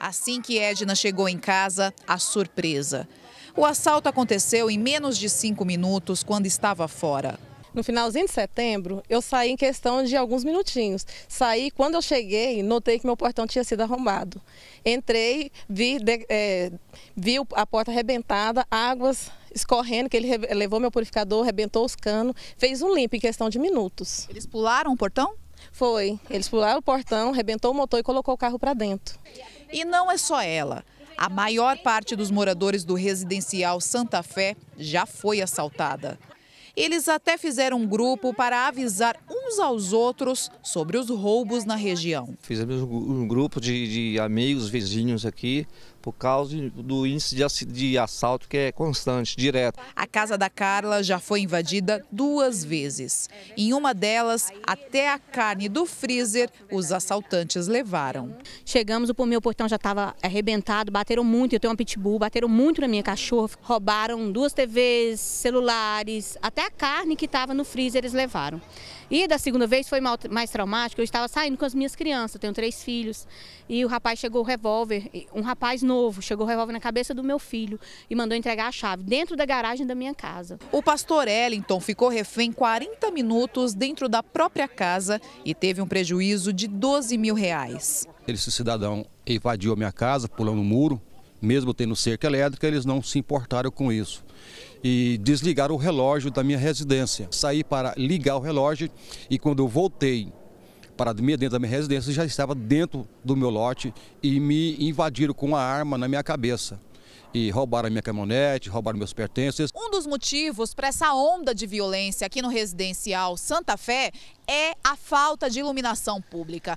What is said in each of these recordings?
Assim que Edna chegou em casa, a surpresa. O assalto aconteceu em menos de cinco minutos quando estava fora. No finalzinho de setembro, eu saí em questão de alguns minutinhos. Saí, quando eu cheguei, notei que meu portão tinha sido arrombado. Entrei, vi, de, é, vi a porta arrebentada, águas escorrendo, que ele levou meu purificador, arrebentou os canos, fez um limpo em questão de minutos. Eles pularam o portão? Foi. Eles pularam o portão, rebentou o motor e colocou o carro para dentro. E não é só ela. A maior parte dos moradores do residencial Santa Fé já foi assaltada. Eles até fizeram um grupo para avisar um uns aos outros sobre os roubos na região. Fizemos um grupo de, de amigos, vizinhos aqui, por causa do índice de assalto que é constante, direto. A casa da Carla já foi invadida duas vezes. Em uma delas, até a carne do freezer os assaltantes levaram. Chegamos, o meu portão já estava arrebentado, bateram muito, eu tenho uma pitbull, bateram muito na minha cachorra, roubaram duas TVs, celulares, até a carne que estava no freezer eles levaram. E da segunda vez foi mais traumático. Eu estava saindo com as minhas crianças, eu tenho três filhos. E o rapaz chegou o revólver, um rapaz novo, chegou o revólver na cabeça do meu filho e mandou entregar a chave dentro da garagem da minha casa. O pastor Ellington ficou refém 40 minutos dentro da própria casa e teve um prejuízo de 12 mil reais. Esse cidadão invadiu a minha casa, pulando o um muro, mesmo tendo cerca elétrica, eles não se importaram com isso. E desligaram o relógio da minha residência. Saí para ligar o relógio e quando eu voltei para dentro da minha residência, já estava dentro do meu lote e me invadiram com a arma na minha cabeça e roubaram a minha caminhonete, roubaram meus pertences. Um dos motivos para essa onda de violência aqui no residencial Santa Fé é a falta de iluminação pública.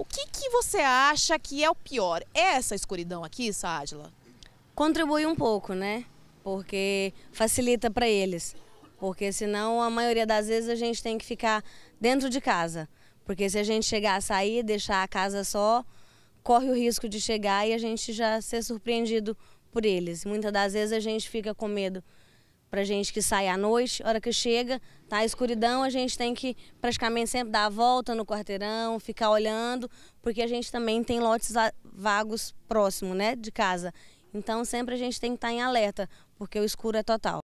O que, que você acha que é o pior? É essa escuridão aqui, Sadila? Contribui um pouco, né? Porque facilita para eles. Porque senão a maioria das vezes a gente tem que ficar dentro de casa. Porque se a gente chegar a sair, deixar a casa só, corre o risco de chegar e a gente já ser surpreendido por eles. Muitas das vezes a gente fica com medo para gente que sai à noite, hora que chega, tá a escuridão, a gente tem que praticamente sempre dar a volta no quarteirão, ficar olhando, porque a gente também tem lotes vagos próximo, né, de casa. Então sempre a gente tem que estar tá em alerta, porque o escuro é total.